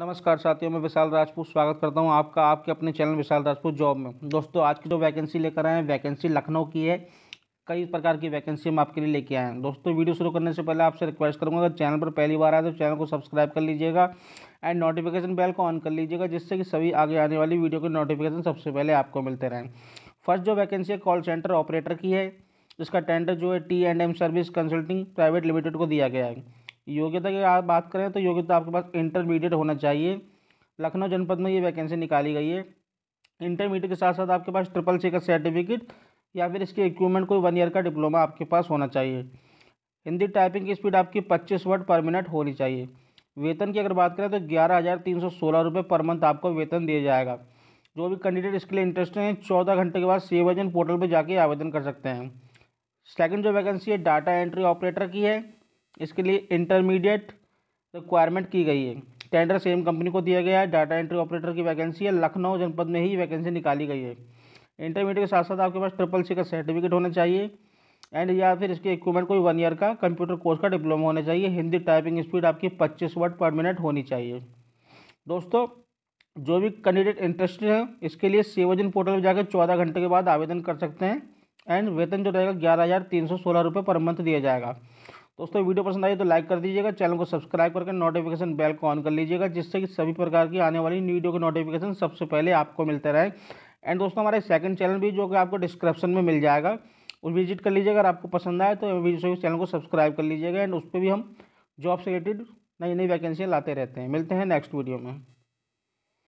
नमस्कार साथियों मैं विशाल राजपूत स्वागत करता हूं आपका आपके अपने चैनल विशाल राजपूत जॉब में दोस्तों आज की जो वैकेंसी लेकर आए हैं वैकेंसी लखनऊ की है कई प्रकार की वैकेंसी हम आपके लिए लेके आए हैं दोस्तों वीडियो शुरू करने से पहले आपसे रिक्वेस्ट करूंगा अगर चैनल पर पहली बार आए तो चैनल को सब्सक्राइब कर लीजिएगा एंड नोटिफिकेशन बेल को ऑन कर लीजिएगा जिससे कि सभी आगे आने वाली वीडियो के नोटिफिकेशन सबसे पहले आपको मिलते रहें फर्स्ट जो वैकेंसी है कॉल सेंटर ऑपरेटर की है इसका टेंडर जो है T and M service consulting private limited को दिया गया है योग्यता की आप बात करें तो योग्यता आपके पास इंटरमीडिएट होना चाहिए लखनऊ जनपद में ये वैकेंसी निकाली गई है इंटरमीडिएट के साथ साथ आपके पास ट्रिपल सी का सर्टिफिकेट या फिर इसके इक्विपमेंट कोई वन ईयर का डिप्लोमा आपके पास होना चाहिए हिंदी टाइपिंग की स्पीड आपकी पच्चीस वर्ड पर मिनट होनी चाहिए वेतन की अगर बात करें तो ग्यारह हज़ार तीन सौ सोलह रुपये पर मंथ आपको वेतन दिया जाएगा जो भी कैंडिडेट इसके लिए इंटरेस्टेड हैं चौदह घंटे के बाद सेवाजन पोर्टल पर जाके आवेदन कर सकते हैं सेकंड जो वैकेंसी है डाटा एंट्री ऑपरेटर की है इसके लिए इंटरमीडिएट रिक्वायरमेंट की गई है टेंडर सेम कंपनी को दिया गया है डाटा एंट्री ऑपरेटर की वैकेंसी है लखनऊ जनपद में ही वैकेंसी निकाली गई है इंटरमीडिएट के साथ साथ आपके पास ट्रिपल सी का सर्टिफिकेट होना चाहिए एंड या फिर इसके इक्विपमेंट कोई वन ईयर का कंप्यूटर कोर्स का डिप्लोमा होना चाहिए हिंदी टाइपिंग स्पीड आपकी पच्चीस वर्ड पर मिनट होनी चाहिए दोस्तों जो भी कैंडिडेट इंटरेस्टेड हैं इसके लिए सेवाजन पोर्टल पर जाकर चौदह घंटे के बाद आवेदन कर सकते हैं एंड वेतन जो रहेगा ग्यारह हज़ार तीन सौ सोलह रुपये पर मंथ दिया जाएगा दोस्तों वीडियो पसंद आई तो लाइक कर दीजिएगा चैनल को सब्सक्राइब करके नोटिफिकेशन बेल को ऑन कर लीजिएगा जिससे कि सभी प्रकार की आने वाली वीडियो की नोटिफिकेशन सबसे पहले आपको मिलते रहे एंड दोस्तों हमारे सेकंड चैनल भी जो कि आपको डिस्क्रिप्शन में मिल जाएगा उस विजिट कर लीजिएगा अगर आपको पसंद आए तो चैनल को सब्सक्राइब कर लीजिएगा एंड उस पर भी हम जॉब से रिलेटेड नई नई वैकेंसियाँ लाते रहते हैं मिलते हैं नेक्स्ट वीडियो में